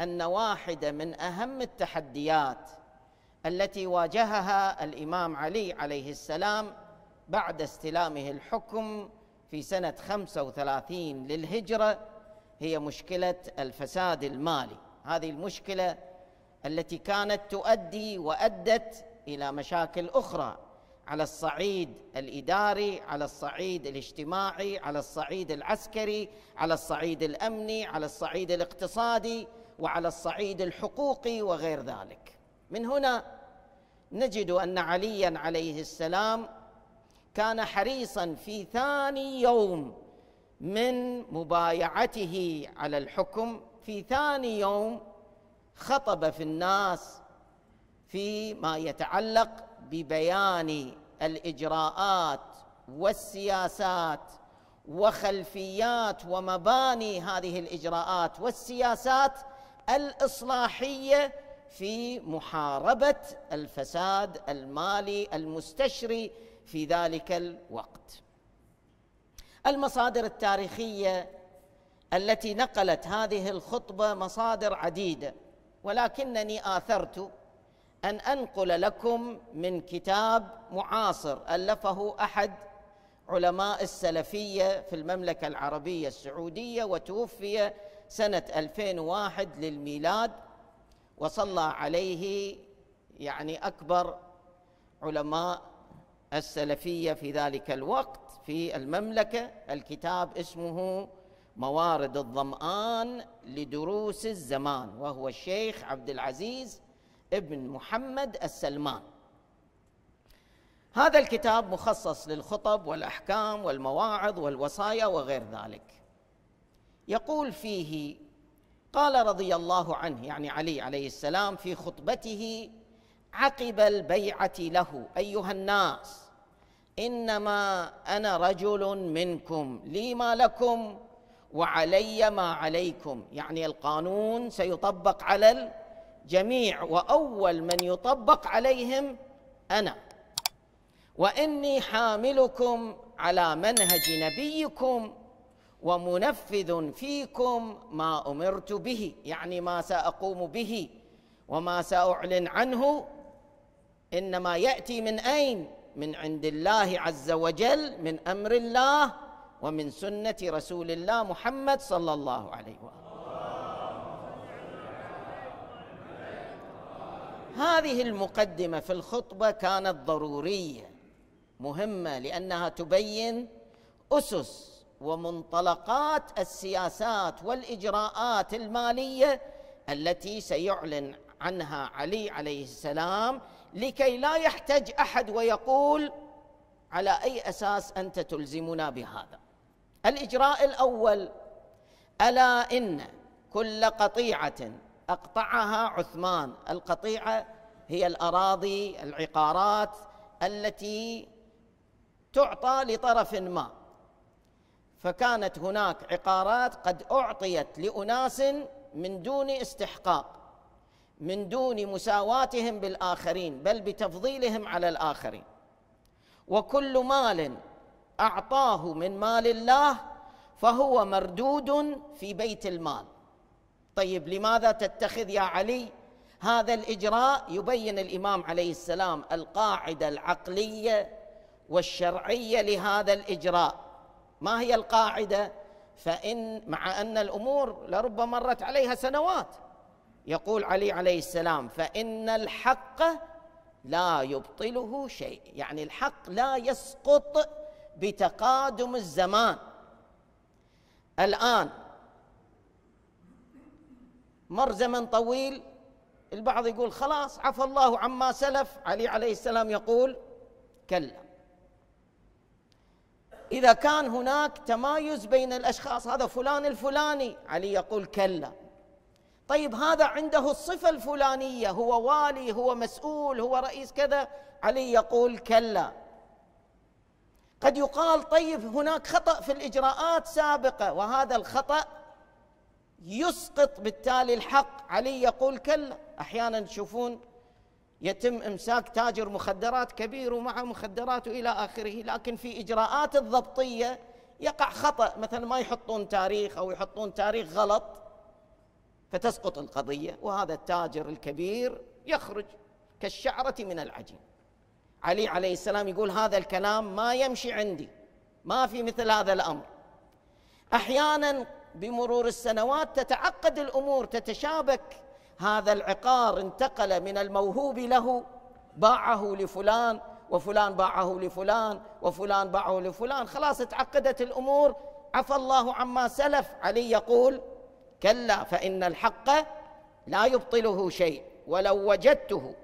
ان واحده من اهم التحديات التي واجهها الامام علي عليه السلام بعد استلامه الحكم في سنه 35 للهجره هي مشكله الفساد المالي، هذه المشكله التي كانت تؤدي وادت الى مشاكل اخرى على الصعيد الاداري، على الصعيد الاجتماعي، على الصعيد العسكري، على الصعيد الامني، على الصعيد الاقتصادي، وعلى الصعيد الحقوقي وغير ذلك من هنا نجد ان عليا عليه السلام كان حريصا في ثاني يوم من مبايعته على الحكم في ثاني يوم خطب في الناس فيما يتعلق ببيان الاجراءات والسياسات وخلفيات ومباني هذه الاجراءات والسياسات الاصلاحيه في محاربه الفساد المالي المستشري في ذلك الوقت. المصادر التاريخيه التي نقلت هذه الخطبه مصادر عديده ولكنني اثرت ان انقل لكم من كتاب معاصر الفه احد علماء السلفيه في المملكه العربيه السعوديه وتوفي سنة 2001 للميلاد وصلى عليه يعني أكبر علماء السلفية في ذلك الوقت في المملكة الكتاب اسمه موارد الظمآن لدروس الزمان وهو الشيخ عبد العزيز ابن محمد السلمان هذا الكتاب مخصص للخطب والأحكام والمواعظ والوصايا وغير ذلك يقول فيه قال رضي الله عنه يعني علي عليه السلام في خطبته عقب البيعه له ايها الناس انما انا رجل منكم لي ما لكم وعلي ما عليكم يعني القانون سيطبق على الجميع واول من يطبق عليهم انا واني حاملكم على منهج نبيكم ومنفذ فيكم ما امرت به يعني ما ساقوم به وما ساعلن عنه انما ياتي من اين من عند الله عز وجل من امر الله ومن سنه رسول الله محمد صلى الله عليه وسلم هذه المقدمه في الخطبه كانت ضروريه مهمه لانها تبين اسس ومنطلقات السياسات والاجراءات الماليه التي سيعلن عنها علي عليه السلام لكي لا يحتج احد ويقول على اي اساس انت تلزمنا بهذا الاجراء الاول الا ان كل قطيعه اقطعها عثمان القطيعه هي الاراضي العقارات التي تعطى لطرف ما فكانت هناك عقارات قد اعطيت لاناس من دون استحقاق من دون مساواتهم بالاخرين بل بتفضيلهم على الاخرين وكل مال اعطاه من مال الله فهو مردود في بيت المال طيب لماذا تتخذ يا علي هذا الاجراء يبين الامام عليه السلام القاعده العقليه والشرعيه لهذا الاجراء ما هي القاعده فان مع ان الامور لربما مرت عليها سنوات يقول علي عليه السلام فان الحق لا يبطله شيء يعني الحق لا يسقط بتقادم الزمان الان مر زمن طويل البعض يقول خلاص عفى الله عما سلف علي عليه السلام يقول كلا إذا كان هناك تمايز بين الأشخاص هذا فلان الفلاني علي يقول كلا طيب هذا عنده الصفة الفلانية هو والي هو مسؤول هو رئيس كذا علي يقول كلا قد يقال طيب هناك خطأ في الإجراءات سابقة وهذا الخطأ يسقط بالتالي الحق علي يقول كلا أحيانا تشوفون يتم امساك تاجر مخدرات كبير ومعه مخدرات والى اخره لكن في اجراءات الضبطيه يقع خطا مثلا ما يحطون تاريخ او يحطون تاريخ غلط فتسقط القضيه وهذا التاجر الكبير يخرج كالشعره من العجين علي عليه السلام يقول هذا الكلام ما يمشي عندي ما في مثل هذا الامر احيانا بمرور السنوات تتعقد الامور تتشابك هذا العقار انتقل من الموهوب له باعه لفلان وفلان باعه لفلان وفلان باعه لفلان خلاص تعقدت الامور عفى الله عما سلف علي يقول كلا فان الحق لا يبطله شيء ولو وجدته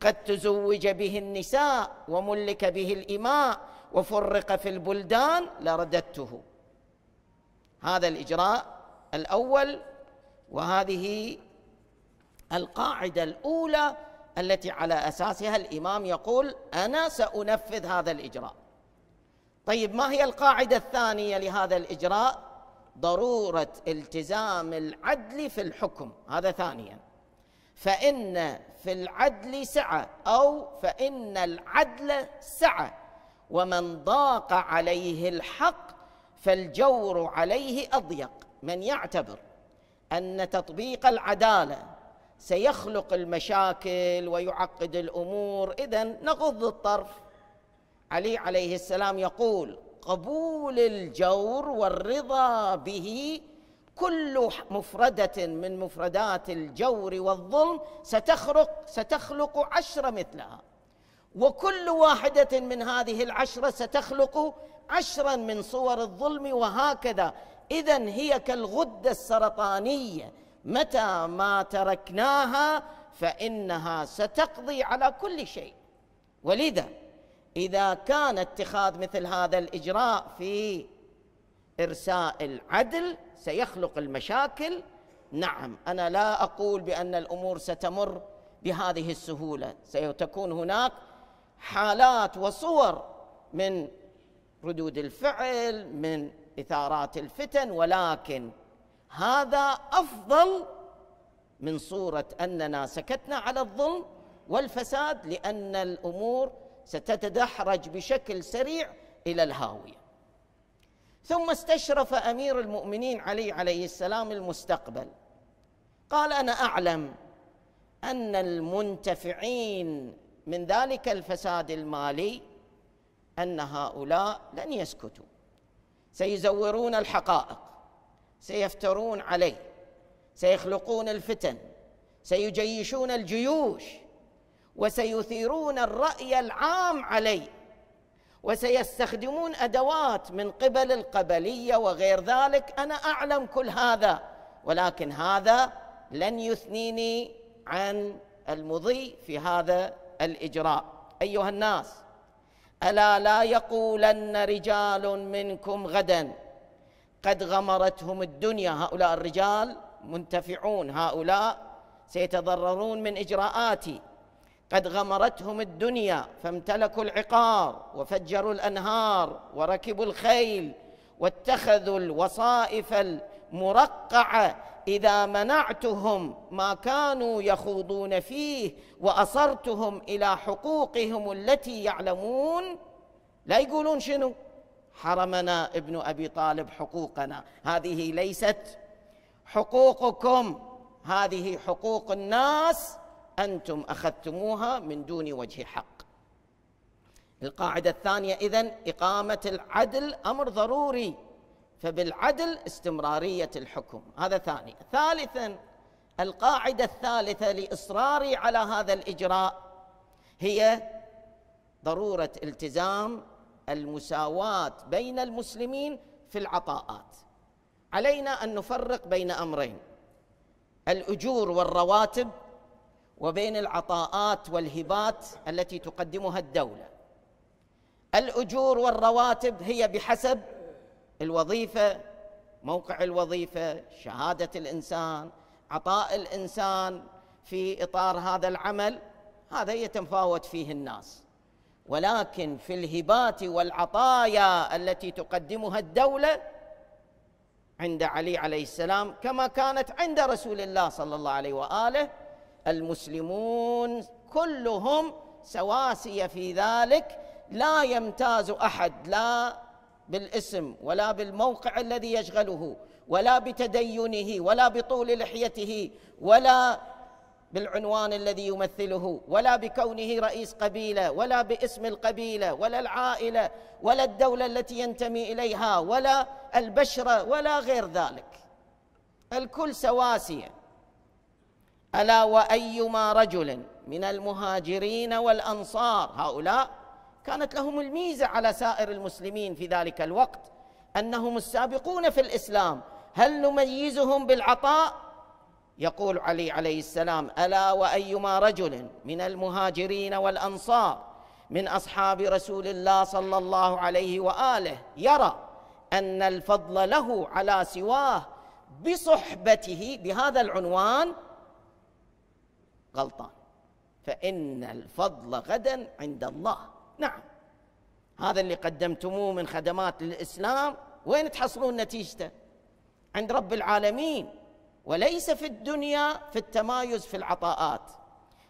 قد تزوج به النساء وملك به الاماء وفرق في البلدان لرددته هذا الاجراء الاول وهذه القاعده الاولى التي على اساسها الامام يقول انا سانفذ هذا الاجراء. طيب ما هي القاعده الثانيه لهذا الاجراء؟ ضروره التزام العدل في الحكم، هذا ثانيا. فان في العدل سعه او فان العدل سعه ومن ضاق عليه الحق فالجور عليه اضيق، من يعتبر ان تطبيق العداله سيخلق المشاكل ويعقد الامور اذا نغض الطرف علي عليه السلام يقول قبول الجور والرضا به كل مفردة من مفردات الجور والظلم ستخرق ستخلق عشرة مثلها وكل واحدة من هذه العشرة ستخلق عشرا من صور الظلم وهكذا إذا هي كالغدة السرطانية متى ما تركناها فانها ستقضي على كل شيء ولذا اذا كان اتخاذ مثل هذا الاجراء في ارساء العدل سيخلق المشاكل نعم انا لا اقول بان الامور ستمر بهذه السهوله سيتكون هناك حالات وصور من ردود الفعل من اثارات الفتن ولكن هذا افضل من صوره اننا سكتنا على الظلم والفساد لان الامور ستتدحرج بشكل سريع الى الهاويه ثم استشرف امير المؤمنين علي عليه السلام المستقبل قال انا اعلم ان المنتفعين من ذلك الفساد المالي ان هؤلاء لن يسكتوا سيزورون الحقائق سيفترون عليه سيخلقون الفتن سيجيشون الجيوش وسيثيرون الراي العام عليه وسيستخدمون ادوات من قبل القبليه وغير ذلك انا اعلم كل هذا ولكن هذا لن يثنيني عن المضي في هذا الاجراء ايها الناس الا لا يقولن رجال منكم غدا قد غمرتهم الدنيا هؤلاء الرجال منتفعون هؤلاء سيتضررون من اجراءاتي قد غمرتهم الدنيا فامتلكوا العقار وفجروا الانهار وركبوا الخيل واتخذوا الوصائف المرقعه اذا منعتهم ما كانوا يخوضون فيه واصرتهم الى حقوقهم التي يعلمون لا يقولون شنو حرمنا ابن ابي طالب حقوقنا هذه ليست حقوقكم هذه حقوق الناس انتم اخذتموها من دون وجه حق القاعده الثانيه اذن اقامه العدل امر ضروري فبالعدل استمراريه الحكم هذا ثاني ثالثا القاعده الثالثه لاصراري على هذا الاجراء هي ضروره التزام المساواه بين المسلمين في العطاءات علينا ان نفرق بين امرين الاجور والرواتب وبين العطاءات والهبات التي تقدمها الدوله الاجور والرواتب هي بحسب الوظيفه موقع الوظيفه شهاده الانسان عطاء الانسان في اطار هذا العمل هذا يتفاوت فيه الناس ولكن في الهبات والعطايا التي تقدمها الدوله عند علي عليه السلام كما كانت عند رسول الله صلى الله عليه واله المسلمون كلهم سواسيه في ذلك لا يمتاز احد لا بالاسم ولا بالموقع الذي يشغله ولا بتدينه ولا بطول لحيته ولا بالعنوان الذي يمثله ولا بكونه رئيس قبيله ولا باسم القبيله ولا العائله ولا الدوله التي ينتمي اليها ولا البشره ولا غير ذلك الكل سواسيه الا وايما رجل من المهاجرين والانصار هؤلاء كانت لهم الميزه على سائر المسلمين في ذلك الوقت انهم السابقون في الاسلام هل نميزهم بالعطاء يقول علي عليه السلام الا وايما رجل من المهاجرين والانصار من اصحاب رسول الله صلى الله عليه واله يرى ان الفضل له على سواه بصحبته بهذا العنوان غلطان فان الفضل غدا عند الله نعم هذا اللي قدمتموه من خدمات للاسلام وين تحصلون نتيجته عند رب العالمين وليس في الدنيا في التمايز في العطاءات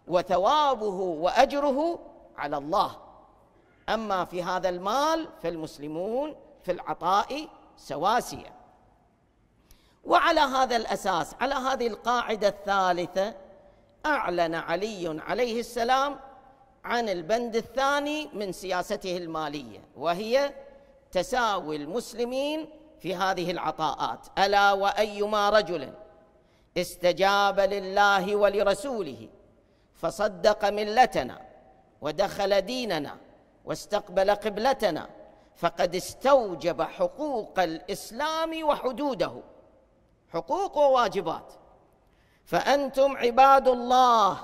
وثوابه واجره على الله اما في هذا المال فالمسلمون في العطاء سواسيه وعلى هذا الاساس على هذه القاعده الثالثه اعلن علي عليه السلام عن البند الثاني من سياسته الماليه وهي تساوي المسلمين في هذه العطاءات الا وايما رجل استجاب لله ولرسوله فصدق ملتنا ودخل ديننا واستقبل قبلتنا فقد استوجب حقوق الاسلام وحدوده حقوق وواجبات فانتم عباد الله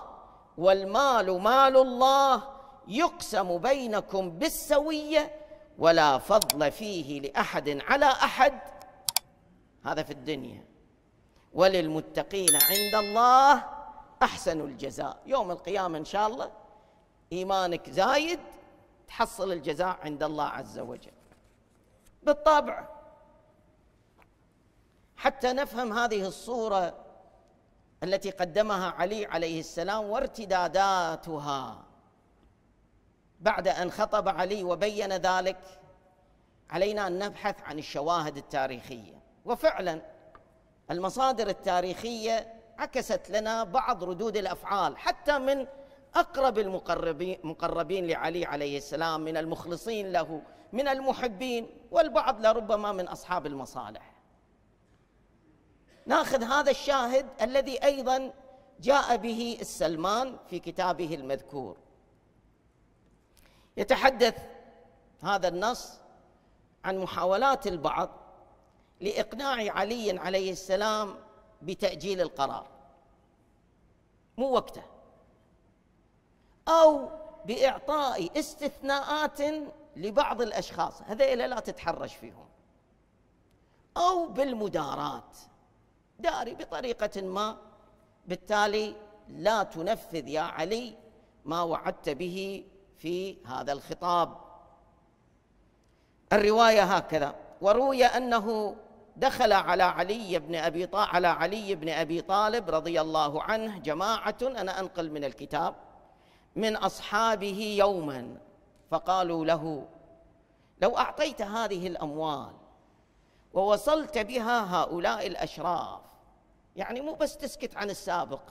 والمال مال الله يقسم بينكم بالسويه ولا فضل فيه لاحد على احد هذا في الدنيا وللمتقين عند الله احسن الجزاء يوم القيامه ان شاء الله ايمانك زايد تحصل الجزاء عند الله عز وجل بالطبع حتى نفهم هذه الصوره التي قدمها علي عليه السلام وارتداداتها بعد ان خطب علي وبين ذلك علينا ان نبحث عن الشواهد التاريخيه وفعلا المصادر التاريخيه عكست لنا بعض ردود الافعال حتى من اقرب المقربين مقربين لعلي عليه السلام من المخلصين له من المحبين والبعض لربما من اصحاب المصالح. ناخذ هذا الشاهد الذي ايضا جاء به السلمان في كتابه المذكور. يتحدث هذا النص عن محاولات البعض لإقناع علي عليه السلام بتأجيل القرار مو وقته أو بإعطاء استثناءات لبعض الأشخاص هذا إلا لا تتحرش فيهم أو بالمدارات داري بطريقة ما بالتالي لا تنفذ يا علي ما وعدت به في هذا الخطاب الرواية هكذا وروي أنه دخل على علي بن ابي طا على علي بن ابي طالب رضي الله عنه جماعه انا انقل من الكتاب من اصحابه يوما فقالوا له لو اعطيت هذه الاموال ووصلت بها هؤلاء الاشراف يعني مو بس تسكت عن السابق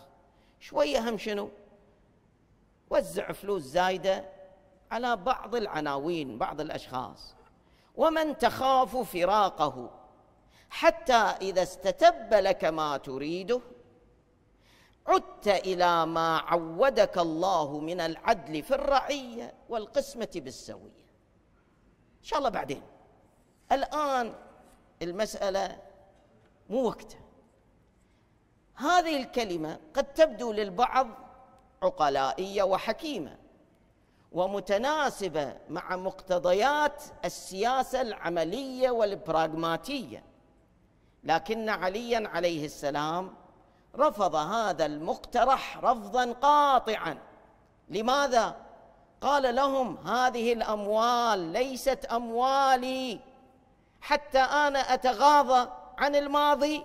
شويه هم شنو وزع فلوس زايده على بعض العناوين بعض الاشخاص ومن تخاف فراقه حتى إذا استتب لك ما تريده عدت إلى ما عودك الله من العدل في الرعية والقسمة بالسوية إن شاء الله بعدين الآن المسألة مو وقته هذه الكلمة قد تبدو للبعض عقلائية وحكيمة ومتناسبة مع مقتضيات السياسة العملية والبراغماتية لكن عليا عليه السلام رفض هذا المقترح رفضا قاطعا لماذا قال لهم هذه الاموال ليست اموالي حتى انا اتغاضى عن الماضي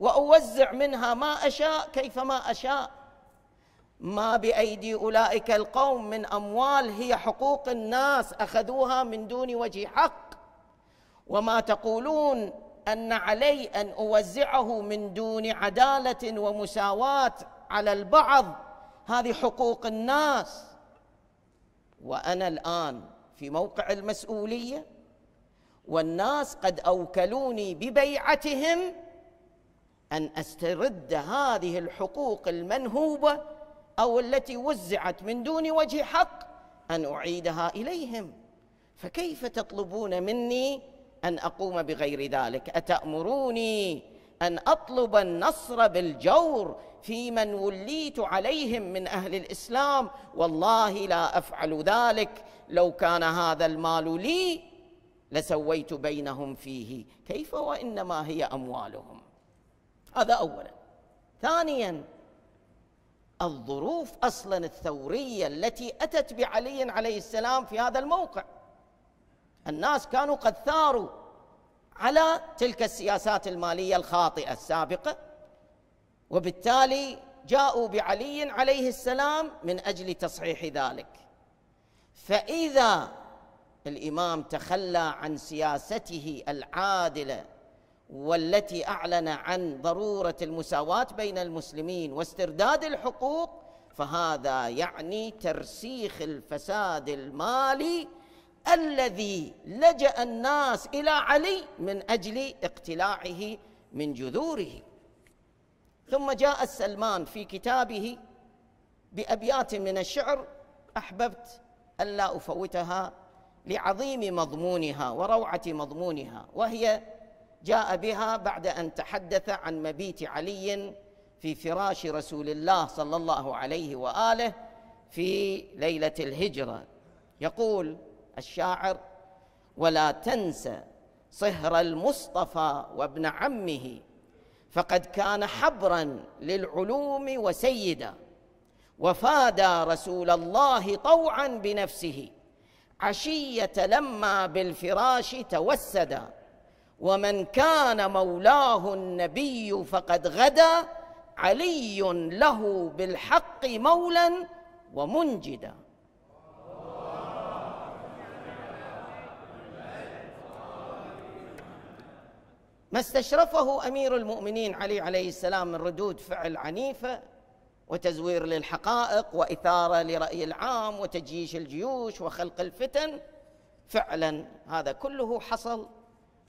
واوزع منها ما اشاء كيفما اشاء ما بايدي اولئك القوم من اموال هي حقوق الناس اخذوها من دون وجه حق وما تقولون ان علي ان اوزعه من دون عداله ومساواه على البعض هذه حقوق الناس وانا الان في موقع المسؤوليه والناس قد اوكلوني ببيعتهم ان استرد هذه الحقوق المنهوبه او التي وزعت من دون وجه حق ان اعيدها اليهم فكيف تطلبون مني ان اقوم بغير ذلك اتامروني ان اطلب النصر بالجور في من وليت عليهم من اهل الاسلام والله لا افعل ذلك لو كان هذا المال لي لسويت بينهم فيه كيف وانما هي اموالهم هذا اولا ثانيا الظروف اصلا الثوريه التي اتت بعلي عليه السلام في هذا الموقع الناس كانوا قد ثاروا على تلك السياسات الماليه الخاطئه السابقه وبالتالي جاءوا بعلي عليه السلام من اجل تصحيح ذلك فاذا الامام تخلى عن سياسته العادله والتي اعلن عن ضروره المساواه بين المسلمين واسترداد الحقوق فهذا يعني ترسيخ الفساد المالي الذي لجا الناس الى علي من اجل اقتلاعه من جذوره ثم جاء سلمان في كتابه بابيات من الشعر احببت الا افوتها لعظيم مضمونها وروعه مضمونها وهي جاء بها بعد ان تحدث عن مبيت علي في فراش رسول الله صلى الله عليه واله في ليله الهجره يقول الشاعر ولا تنس صهر المصطفى وابن عمه فقد كان حبرا للعلوم وسيدا وفادى رسول الله طوعا بنفسه عشية لما بالفراش توسدا ومن كان مولاه النبي فقد غدا علي له بالحق مولا ومنجدا ما استشرفه امير المؤمنين علي عليه السلام من ردود فعل عنيفه وتزوير للحقائق واثاره لراي العام وتجييش الجيوش وخلق الفتن فعلا هذا كله حصل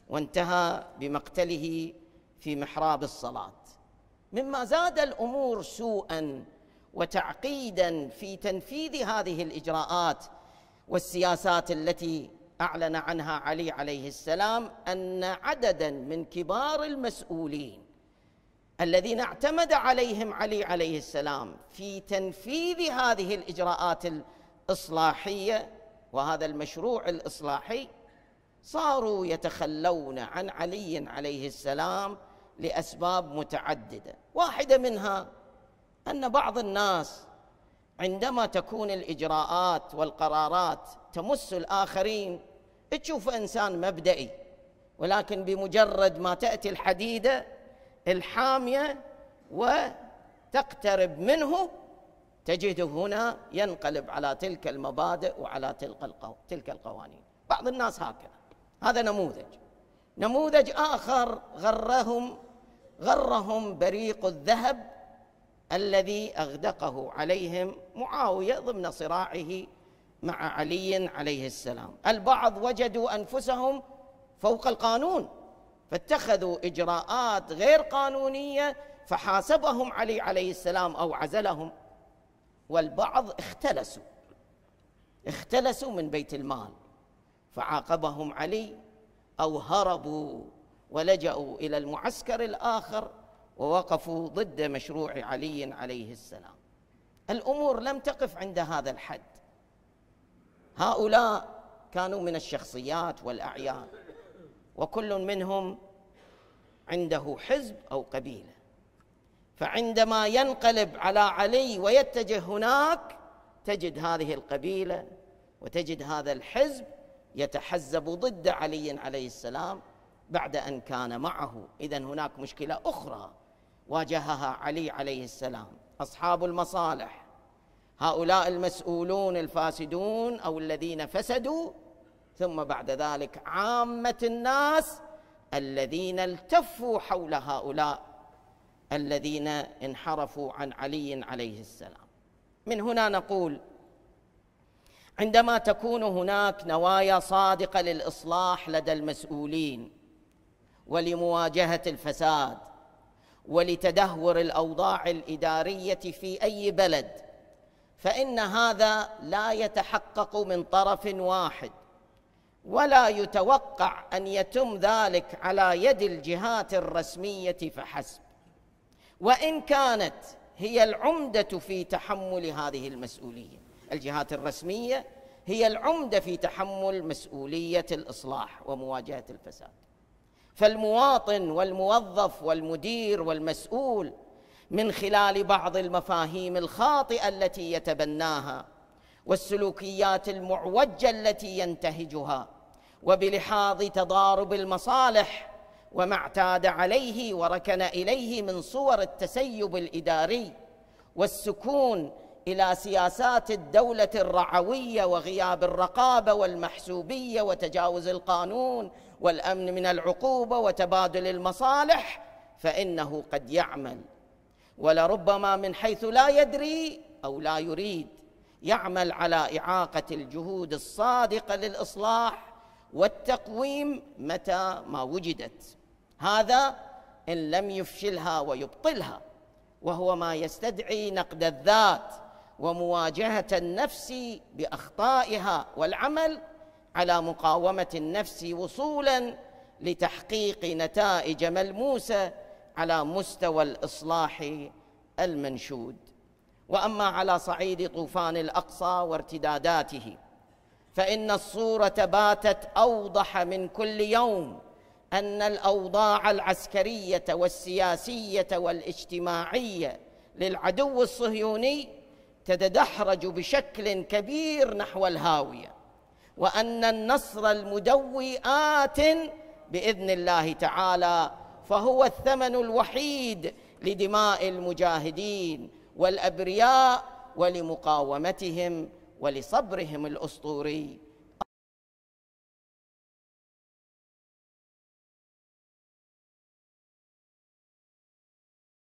وانتهى بمقتله في محراب الصلاه مما زاد الامور سوءا وتعقيدا في تنفيذ هذه الاجراءات والسياسات التي اعلن عنها علي عليه السلام ان عددا من كبار المسؤولين الذين اعتمد عليهم علي عليه السلام في تنفيذ هذه الاجراءات الاصلاحيه وهذا المشروع الاصلاحي صاروا يتخلون عن علي عليه السلام لاسباب متعدده واحده منها ان بعض الناس عندما تكون الاجراءات والقرارات تمس الاخرين تشوف انسان مبدئي ولكن بمجرد ما تاتي الحديده الحاميه وتقترب منه تجده هنا ينقلب على تلك المبادئ وعلى تلك القو... تلك القوانين بعض الناس هكذا هذا نموذج نموذج اخر غرهم غرهم بريق الذهب الذي اغدقه عليهم معاويه ضمن صراعه مع علي عليه السلام البعض وجدوا انفسهم فوق القانون فاتخذوا اجراءات غير قانونيه فحاسبهم علي عليه السلام او عزلهم والبعض اختلسوا اختلسوا من بيت المال فعاقبهم علي او هربوا ولجأوا الى المعسكر الاخر ووقفوا ضد مشروع علي عليه السلام الامور لم تقف عند هذا الحد هؤلاء كانوا من الشخصيات والاعيان وكل منهم عنده حزب او قبيله فعندما ينقلب على علي ويتجه هناك تجد هذه القبيله وتجد هذا الحزب يتحزب ضد علي عليه السلام بعد ان كان معه اذا هناك مشكله اخرى واجهها علي عليه السلام اصحاب المصالح هؤلاء المسؤولون الفاسدون او الذين فسدوا ثم بعد ذلك عامه الناس الذين التفوا حول هؤلاء الذين انحرفوا عن علي عليه السلام من هنا نقول عندما تكون هناك نوايا صادقه للاصلاح لدى المسؤولين ولمواجهه الفساد ولتدهور الاوضاع الاداريه في اي بلد فان هذا لا يتحقق من طرف واحد ولا يتوقع ان يتم ذلك على يد الجهات الرسميه فحسب وان كانت هي العمده في تحمل هذه المسؤوليه الجهات الرسميه هي العمده في تحمل مسؤوليه الاصلاح ومواجهه الفساد فالمواطن والموظف والمدير والمسؤول من خلال بعض المفاهيم الخاطئه التي يتبناها والسلوكيات المعوجه التي ينتهجها وبلحاظ تضارب المصالح وما اعتاد عليه وركن اليه من صور التسيب الاداري والسكون الى سياسات الدوله الرعويه وغياب الرقابه والمحسوبيه وتجاوز القانون والامن من العقوبه وتبادل المصالح فانه قد يعمل ولربما من حيث لا يدري او لا يريد يعمل على اعاقه الجهود الصادقه للاصلاح والتقويم متى ما وجدت هذا ان لم يفشلها ويبطلها وهو ما يستدعي نقد الذات ومواجهه النفس باخطائها والعمل على مقاومه النفس وصولا لتحقيق نتائج ملموسه على مستوى الاصلاح المنشود واما على صعيد طوفان الاقصى وارتداداته فان الصوره باتت اوضح من كل يوم ان الاوضاع العسكريه والسياسيه والاجتماعيه للعدو الصهيوني تتدحرج بشكل كبير نحو الهاويه وان النصر المدوي ات باذن الله تعالى فهو الثمن الوحيد لدماء المجاهدين والابرياء ولمقاومتهم ولصبرهم الاسطوري